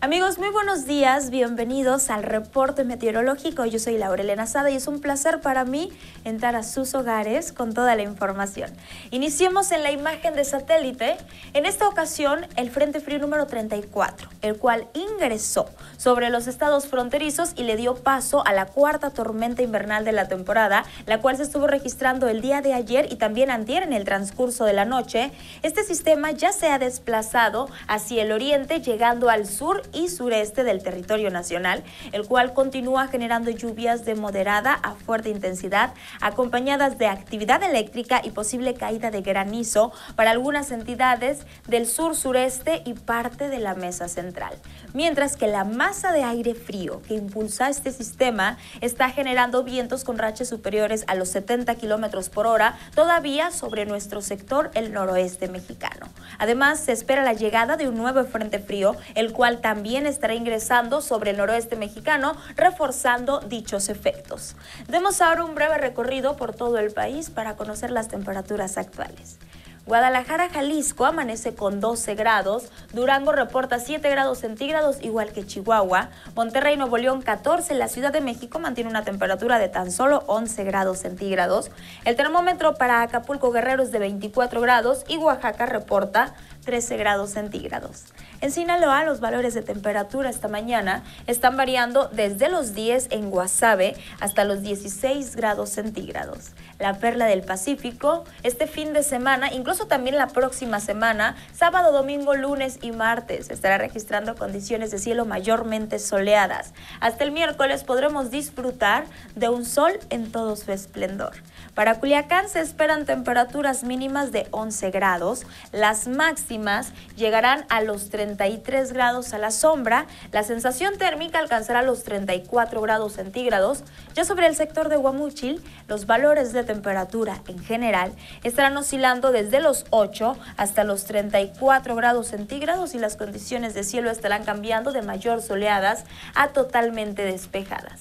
Amigos, muy buenos días, bienvenidos al reporte meteorológico. Yo soy Laura Elena Sada y es un placer para mí entrar a sus hogares con toda la información. Iniciemos en la imagen de satélite. En esta ocasión, el Frente Frío número 34, el cual ingresó sobre los estados fronterizos y le dio paso a la cuarta tormenta invernal de la temporada, la cual se estuvo registrando el día de ayer y también antier en el transcurso de la noche. Este sistema ya se ha desplazado hacia el oriente, llegando al sur y sureste del territorio nacional, el cual continúa generando lluvias de moderada a fuerte intensidad, acompañadas de actividad eléctrica y posible caída de granizo para algunas entidades del sur sureste y parte de la mesa central. Mientras que la masa de aire frío que impulsa este sistema está generando vientos con rachas superiores a los 70 kilómetros por hora, todavía sobre nuestro sector el noroeste mexicano. Además, se espera la llegada de un nuevo frente frío, el cual también también estará ingresando sobre el noroeste mexicano, reforzando dichos efectos. Demos ahora un breve recorrido por todo el país para conocer las temperaturas actuales. Guadalajara, Jalisco amanece con 12 grados, Durango reporta 7 grados centígrados igual que Chihuahua, Monterrey, Nuevo León 14, la Ciudad de México mantiene una temperatura de tan solo 11 grados centígrados, el termómetro para Acapulco Guerrero es de 24 grados y Oaxaca reporta 13 grados centígrados. En Sinaloa, los valores de temperatura esta mañana están variando desde los 10 en Guasave hasta los 16 grados centígrados. La perla del Pacífico, este fin de semana, incluso también la próxima semana, sábado, domingo, lunes y martes, estará registrando condiciones de cielo mayormente soleadas. Hasta el miércoles podremos disfrutar de un sol en todo su esplendor. Para Culiacán se esperan temperaturas mínimas de 11 grados, las máximas más, llegarán a los 33 grados a la sombra, la sensación térmica alcanzará los 34 grados centígrados. Ya sobre el sector de Huamuchil, los valores de temperatura en general estarán oscilando desde los 8 hasta los 34 grados centígrados y las condiciones de cielo estarán cambiando de mayor soleadas a totalmente despejadas.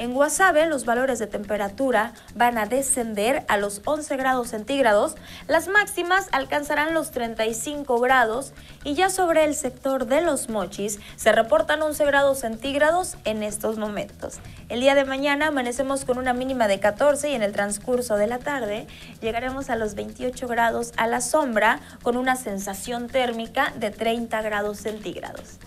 En Guasave los valores de temperatura van a descender a los 11 grados centígrados, las máximas alcanzarán los 35 grados y ya sobre el sector de los mochis se reportan 11 grados centígrados en estos momentos. El día de mañana amanecemos con una mínima de 14 y en el transcurso de la tarde llegaremos a los 28 grados a la sombra con una sensación térmica de 30 grados centígrados.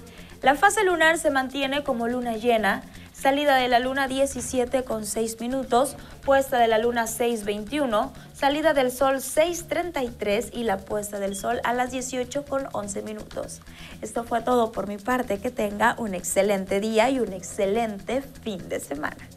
La fase lunar se mantiene como luna llena, salida de la luna 17 con 6 minutos, puesta de la luna 6.21, salida del sol 6.33 y la puesta del sol a las 18 con 11 minutos. Esto fue todo por mi parte, que tenga un excelente día y un excelente fin de semana.